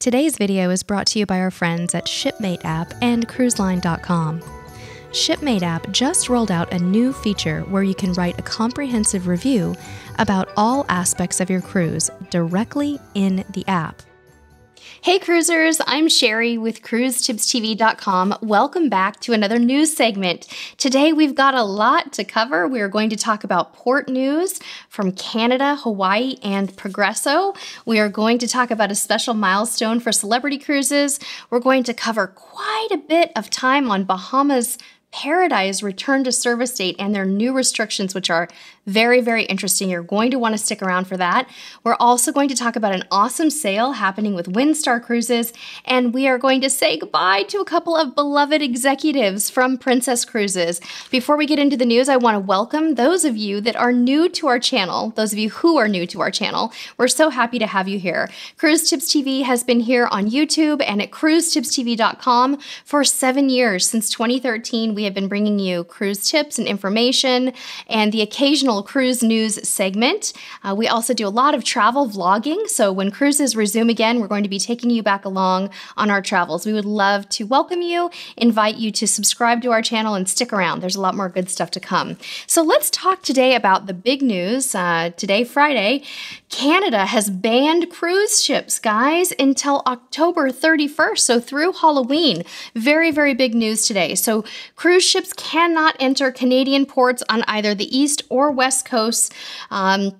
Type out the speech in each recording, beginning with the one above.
Today's video is brought to you by our friends at Shipmate app and cruiseline.com. Shipmate app just rolled out a new feature where you can write a comprehensive review about all aspects of your cruise directly in the app. Hey cruisers, I'm Sherry with cruisetipstv.com. Welcome back to another news segment. Today we've got a lot to cover. We are going to talk about port news from Canada, Hawaii, and Progresso. We are going to talk about a special milestone for celebrity cruises. We're going to cover quite a bit of time on Bahamas Paradise return to service date and their new restrictions, which are very, very interesting. You're going to want to stick around for that. We're also going to talk about an awesome sale happening with Windstar Cruises, and we are going to say goodbye to a couple of beloved executives from Princess Cruises. Before we get into the news, I want to welcome those of you that are new to our channel, those of you who are new to our channel. We're so happy to have you here. Cruise Tips TV has been here on YouTube and at cruisetipstv.com for seven years. Since 2013, we have been bringing you cruise tips and information and the occasional cruise news segment. Uh, we also do a lot of travel vlogging. So when cruises resume again, we're going to be taking you back along on our travels. We would love to welcome you, invite you to subscribe to our channel, and stick around. There's a lot more good stuff to come. So let's talk today about the big news. Uh, today, Friday, Canada has banned cruise ships, guys, until October 31st. So through Halloween. Very, very big news today. So cruise ships cannot enter Canadian ports on either the east or west West Coast. Um,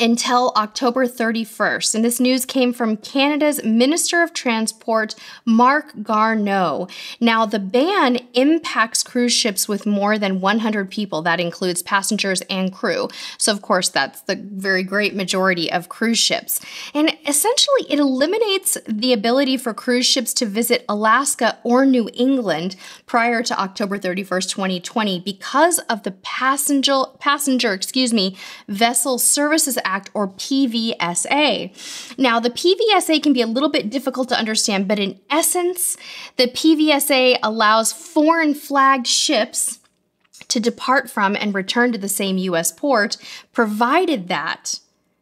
until October 31st. And this news came from Canada's Minister of Transport, Mark Garneau. Now, the ban impacts cruise ships with more than 100 people. That includes passengers and crew. So, of course, that's the very great majority of cruise ships. And essentially, it eliminates the ability for cruise ships to visit Alaska or New England prior to October 31st, 2020, because of the passenger, passenger, excuse me, Vessel Services Act or PVSA. Now, the PVSA can be a little bit difficult to understand, but in essence, the PVSA allows foreign flagged ships to depart from and return to the same U.S. port, provided that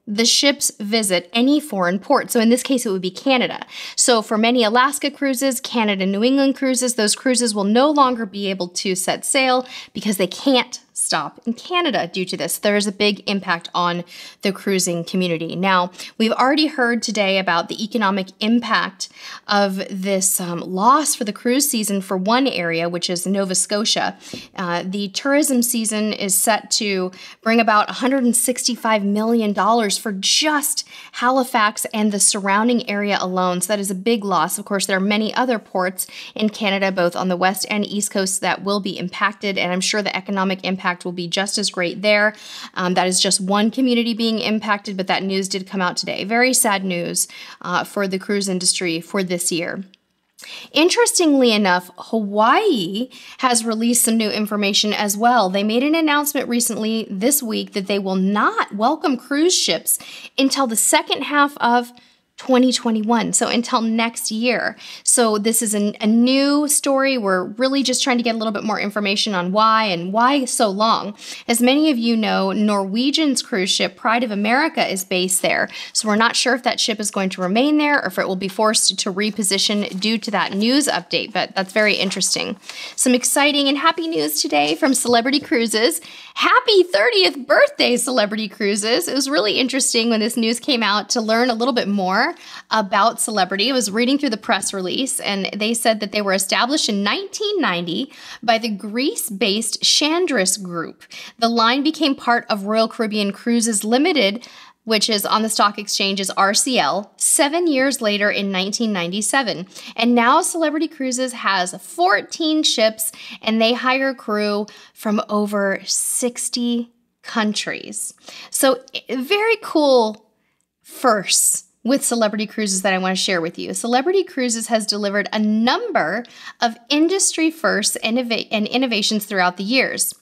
the ships visit any foreign port. So in this case, it would be Canada. So for many Alaska cruises, Canada, New England cruises, those cruises will no longer be able to set sail because they can't stop in Canada due to this. There is a big impact on the cruising community. Now, we've already heard today about the economic impact of this um, loss for the cruise season for one area, which is Nova Scotia. Uh, the tourism season is set to bring about $165 million for just Halifax and the surrounding area alone. So that is a big loss. Of course, there are many other ports in Canada, both on the west and east coast, that will be impacted, and I'm sure the economic impact impact will be just as great there. Um, that is just one community being impacted, but that news did come out today. Very sad news uh, for the cruise industry for this year. Interestingly enough, Hawaii has released some new information as well. They made an announcement recently this week that they will not welcome cruise ships until the second half of 2021. So until next year. So this is an, a new story. We're really just trying to get a little bit more information on why and why so long. As many of you know, Norwegian's cruise ship Pride of America is based there. So we're not sure if that ship is going to remain there or if it will be forced to reposition due to that news update, but that's very interesting. Some exciting and happy news today from Celebrity Cruises. Happy 30th birthday, Celebrity Cruises. It was really interesting when this news came out to learn a little bit more about Celebrity. I was reading through the press release, and they said that they were established in 1990 by the Greece based Chandris Group. The line became part of Royal Caribbean Cruises Limited which is on the stock exchange as RCL, seven years later in 1997. And now Celebrity Cruises has 14 ships and they hire crew from over 60 countries. So, very cool first with Celebrity Cruises that I want to share with you. Celebrity Cruises has delivered a number of industry firsts and innovations throughout the years.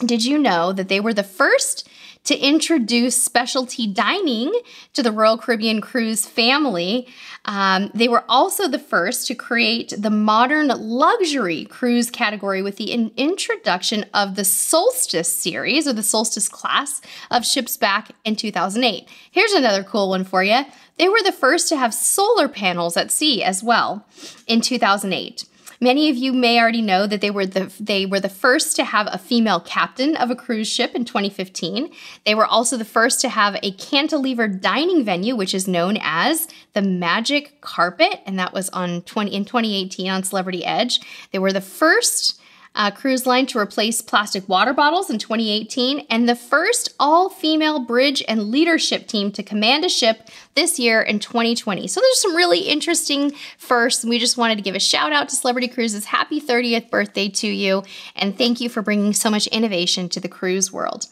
Did you know that they were the first to introduce specialty dining to the Royal Caribbean Cruise family. Um, they were also the first to create the modern luxury cruise category with the in- introduction of the Solstice series or the Solstice class of ships back in 2008. Here's another cool one for you. They were the first to have solar panels at sea as well in 2008. Many of you may already know that they were the they were the first to have a female captain of a cruise ship in 2015. They were also the first to have a cantilever dining venue, which is known as the Magic Carpet, and that was on 20 in 2018 on Celebrity Edge. They were the first uh, cruise line to replace plastic water bottles in 2018, and the first all female bridge and leadership team to command a ship this year in 2020. So there's some really interesting firsts. We just wanted to give a shout out to Celebrity Cruises. Happy 30th birthday to you, and thank you for bringing so much innovation to the cruise world.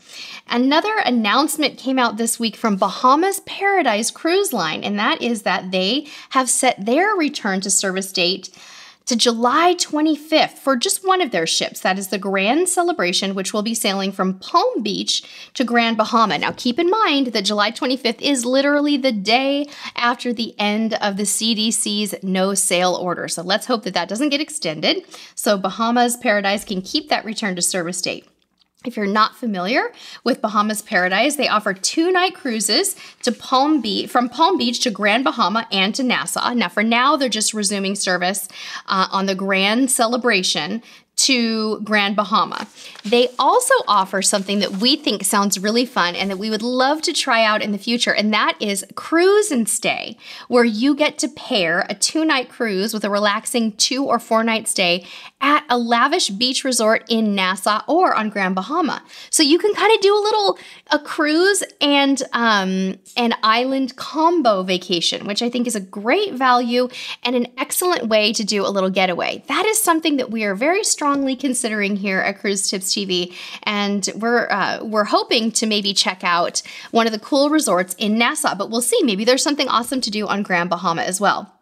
Another announcement came out this week from Bahamas Paradise Cruise Line, and that is that they have set their return to service date to July 25th for just one of their ships. That is the Grand Celebration, which will be sailing from Palm Beach to Grand Bahama. Now, keep in mind that July 25th is literally the day after the end of the CDC's no sail order. So let's hope that that doesn't get extended so Bahamas Paradise can keep that return to service date. If you're not familiar with Bahamas Paradise, they offer two night cruises to Palm Beach, from Palm Beach to Grand Bahama and to Nassau. Now, for now, they're just resuming service uh, on the Grand Celebration to Grand Bahama. They also offer something that we think sounds really fun and that we would love to try out in the future, and that is cruise and stay, where you get to pair a two night cruise with a relaxing two or four night stay at a lavish beach resort in Nassau or on Grand Bahama. So you can kind of do a little a cruise and um, an island combo vacation, which I think is a great value and an excellent way to do a little getaway. That is something that we are very strong strongly considering here at Cruise Tips TV, and we're uh, we're hoping to maybe check out one of the cool resorts in Nassau. But we'll see. Maybe there's something awesome to do on Grand Bahama as well.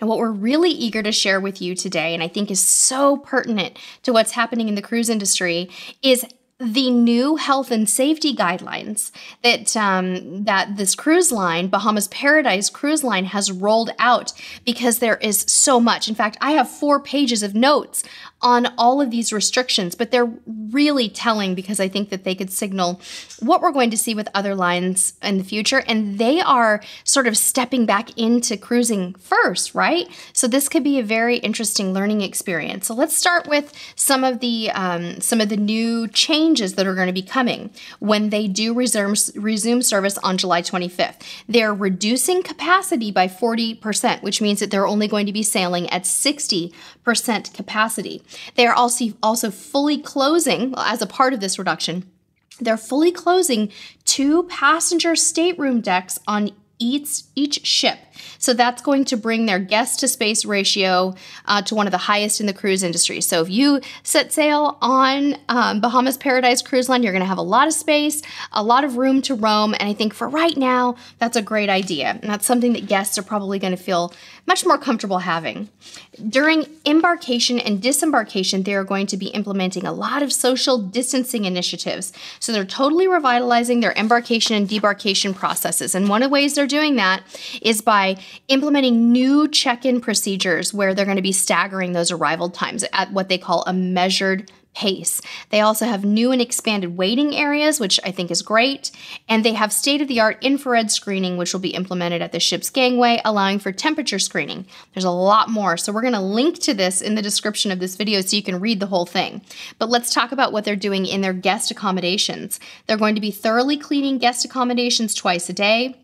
Now, what we're really eager to share with you today, and I think is so pertinent to what's happening in the cruise industry, is the new health and safety guidelines that um, that this cruise line, Bahamas Paradise Cruise Line, has rolled out because there is so much. In fact, I have four pages of notes on all of these restrictions, but they're really telling because I think that they could signal what we're going to see with other lines in the future. And they are sort of stepping back into cruising first, right? So this could be a very interesting learning experience. So let's start with some of the um, some of the new changes changes that are going to be coming when they do resume, resume service on July 25th. They're reducing capacity by 40%, which means that they're only going to be sailing at 60% capacity. They are also, also fully closing, as a part of this reduction, they're fully closing two passenger stateroom decks on each, each ship so that's going to bring their guest to space ratio uh, to one of the highest in the cruise industry. So if you set sail on um, Bahamas Paradise Cruise Line, you're going to have a lot of space, a lot of room to roam. And I think for right now, that's a great idea. And that's something that guests are probably going to feel much more comfortable having. During embarkation and disembarkation, they are going to be implementing a lot of social distancing initiatives. So they're totally revitalizing their embarkation and debarkation processes. And one of the ways they're doing that is by by implementing new check in procedures where they're going to be staggering those arrival times at what they call a measured pace. They also have new and expanded waiting areas, which I think is great. And they have state of the art infrared screening, which will be implemented at the ship's gangway, allowing for temperature screening. There's a lot more. So we're going to link to this in the description of this video so you can read the whole thing. But let's talk about what they're doing in their guest accommodations. They're going to be thoroughly cleaning guest accommodations twice a day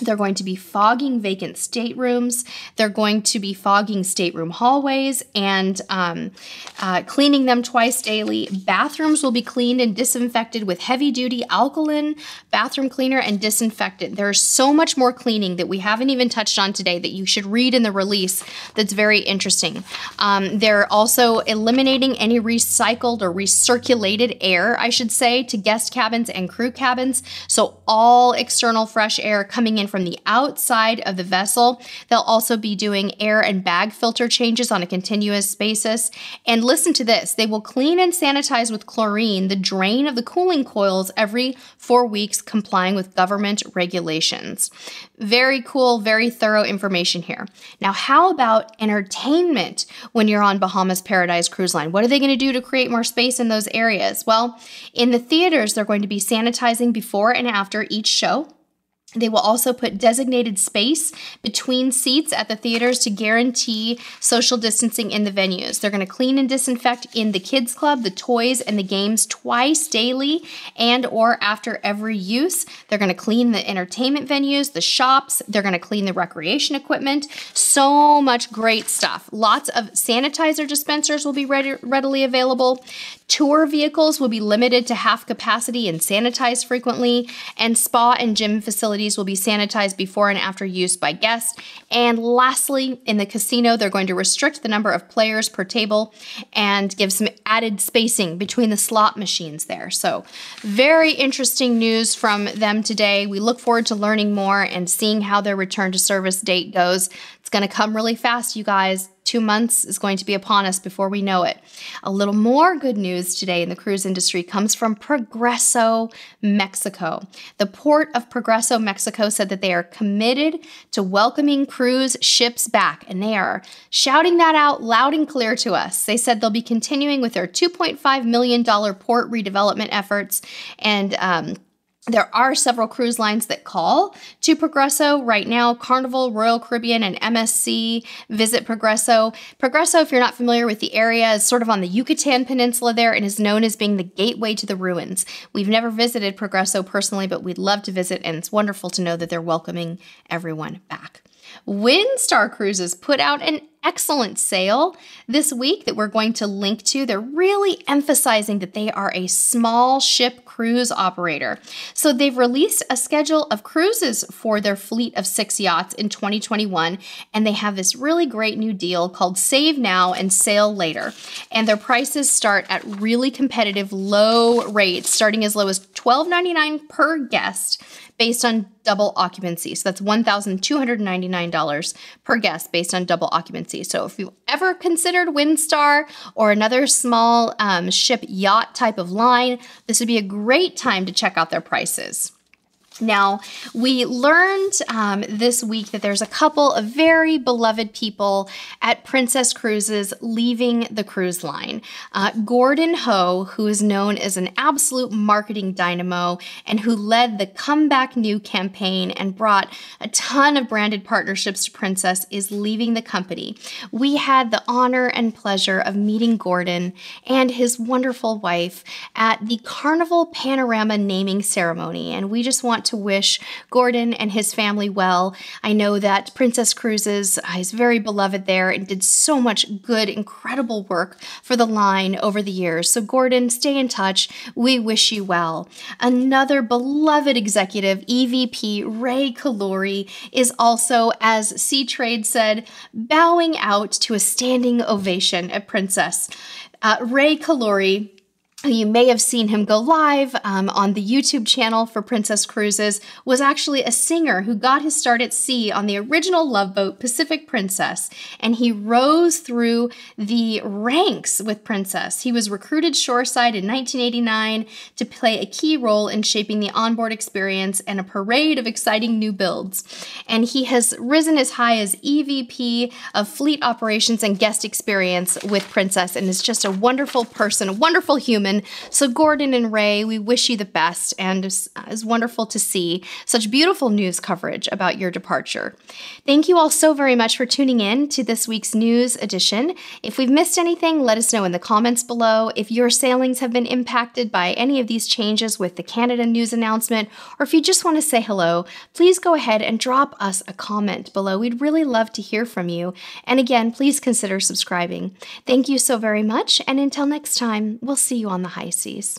they're going to be fogging vacant staterooms. They're going to be fogging stateroom hallways and um, uh, cleaning them twice daily. Bathrooms will be cleaned and disinfected with heavy duty alkaline bathroom cleaner and disinfectant. There's so much more cleaning that we haven't even touched on today that you should read in the release that's very interesting. Um, they're also eliminating any recycled or recirculated air, I should say, to guest cabins and crew cabins. So all external fresh air coming in coming from the outside of the vessel. They'll also be doing air and bag filter changes on a continuous basis. And listen to this they will clean and sanitize with chlorine the drain of the cooling coils every four weeks, complying with government regulations. Very cool, very thorough information here. Now, how about entertainment when you're on Bahamas Paradise Cruise Line? What are they going to do to create more space in those areas? Well, in the theaters, they're going to be sanitizing before and after each show. They will also put designated space between seats at the theaters to guarantee social distancing in the venues. They're going to clean and disinfect in the kids club, the toys and the games twice daily and or after every use. They're going to clean the entertainment venues, the shops, they're going to clean the recreation equipment. So much great stuff. Lots of sanitizer dispensers will be ready, readily available. Tour vehicles will be limited to half capacity and sanitized frequently, and spa and gym facilities will be sanitized before and after use by guests. And lastly, in the casino, they're going to restrict the number of players per table and give some added spacing between the slot machines there. So, very interesting news from them today. We look forward to learning more and seeing how their return to service date goes going to come really fast, you guys. Two months is going to be upon us before we know it. A little more good news today in the cruise industry comes from Progreso, Mexico. The port of Progreso, Mexico said that they are committed to welcoming cruise ships back, and they are shouting that out loud and clear to us. They said they'll be continuing with their $2.5 million port redevelopment efforts and um, there are several cruise lines that call to Progresso right now Carnival, Royal Caribbean, and MSC visit Progresso. Progresso, if you're not familiar with the area, is sort of on the Yucatan Peninsula there and is known as being the gateway to the ruins. We've never visited Progresso personally, but we'd love to visit, and it's wonderful to know that they're welcoming everyone back. Windstar Cruises put out an excellent sale this week that we're going to link to. They're really emphasizing that they are a small ship cruise operator. So they've released a schedule of cruises for their fleet of six yachts in 2021, and they have this really great new deal called Save Now and Sail Later. And their prices start at really competitive low rates, starting as low as $12.99 per guest based on double occupancy. So that's $1,299 per guest based on double occupancy. So if you've ever considered Windstar or another small um, ship yacht type of line, this would be a great time to check out their prices. Now, we learned um, this week that there's a couple of very beloved people at Princess Cruises leaving the cruise line. Uh, Gordon Ho, who is known as an absolute marketing dynamo and who led the Comeback New campaign and brought a ton of branded partnerships to Princess, is leaving the company. We had the honor and pleasure of meeting Gordon and his wonderful wife at the Carnival Panorama naming ceremony, and we just want to wish Gordon and his family well. I know that Princess Cruises is very beloved there and did so much good, incredible work for the line over the years. So, Gordon, stay in touch. We wish you well. Another beloved executive, EVP Ray Kalori, is also, as C Trade said, bowing out to a standing ovation at Princess. Uh, Ray Kalori you may have seen him go live um, on the YouTube channel for Princess Cruises, was actually a singer who got his start at sea on the original love boat Pacific Princess. And he rose through the ranks with Princess. He was recruited shoreside in 1989 to play a key role in shaping the onboard experience and a parade of exciting new builds. And he has risen as high as EVP of Fleet Operations and Guest Experience with Princess and is just a wonderful person, a wonderful human and so, Gordon and Ray, we wish you the best, and it's, uh, it's wonderful to see such beautiful news coverage about your departure. Thank you all so very much for tuning in to this week's news edition. If we've missed anything, let us know in the comments below. If your sailings have been impacted by any of these changes with the Canada news announcement, or if you just want to say hello, please go ahead and drop us a comment below. We'd really love to hear from you. And again, please consider subscribing. Thank you so very much, and until next time, we'll see you on on the high seas.